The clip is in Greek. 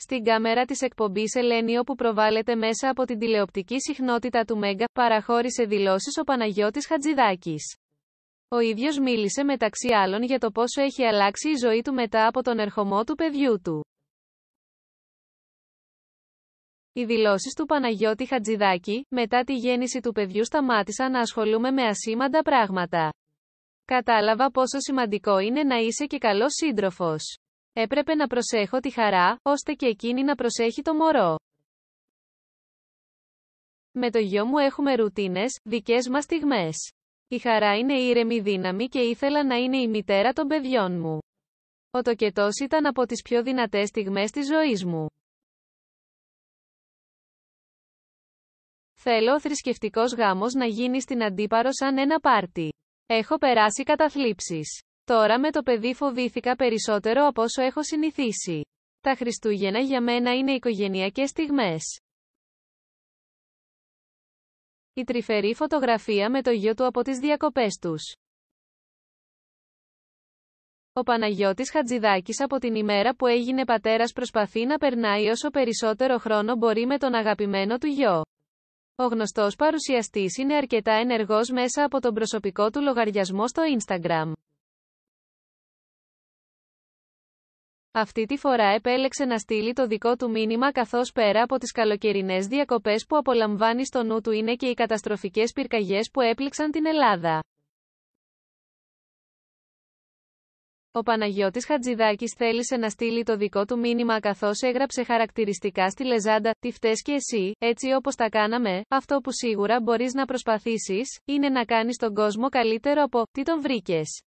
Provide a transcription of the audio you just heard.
Στην κάμερα της εκπομπής Ελένη όπου προβάλλεται μέσα από την τηλεοπτική συχνότητα του Μέγκα, παραχώρησε δηλώσεις ο Παναγιώτης Χατζηδάκης. Ο ίδιος μίλησε μεταξύ άλλων για το πόσο έχει αλλάξει η ζωή του μετά από τον ερχομό του παιδιού του. Οι δηλώσεις του Παναγιώτη Χατζηδάκη, μετά τη γέννηση του παιδιού σταμάτησα να ασχολούμαι με ασήμαντα πράγματα. Κατάλαβα πόσο σημαντικό είναι να είσαι και καλός σύντροφος. Έπρεπε να προσέχω τη χαρά, ώστε και εκείνη να προσέχει το μωρό. Με το γιο μου έχουμε ρουτίνες, δικές μας στιγμές. Η χαρά είναι ήρεμη δύναμη και ήθελα να είναι η μητέρα των παιδιών μου. Ο τοκετός ήταν από τις πιο δυνατές στιγμές της ζωής μου. Θέλω ο θρησκευτικός γάμος να γίνει στην αντίπαρο σαν ένα πάρτι. Έχω περάσει καταθλίψεις. Τώρα με το παιδί φοβήθηκα περισσότερο από όσο έχω συνηθίσει. Τα Χριστούγεννα για μένα είναι οικογενειακές στιγμές. Η τρυφερή φωτογραφία με το γιο του από τις διακοπές τους. Ο Παναγιώτης Χατζηδάκης από την ημέρα που έγινε πατέρας προσπαθεί να περνάει όσο περισσότερο χρόνο μπορεί με τον αγαπημένο του γιο. Ο γνωστός παρουσιαστής είναι αρκετά ενεργός μέσα από τον προσωπικό του λογαριασμό στο Instagram. Αυτή τη φορά επέλεξε να στείλει το δικό του μήνυμα καθώς πέρα από τις καλοκαιρινές διακοπές που απολαμβάνει στο νου του είναι και οι καταστροφικές πυρκαγιές που έπληξαν την Ελλάδα. Ο Παναγιώτης Χατζηδάκης θέλησε να στείλει το δικό του μήνυμα καθώς έγραψε χαρακτηριστικά στη Λεζάντα «Τι φταίς και εσύ, έτσι όπως τα κάναμε, αυτό που σίγουρα μπορείς να προσπαθήσεις, είναι να κάνεις τον κόσμο καλύτερο από «Τι τον βρήκες».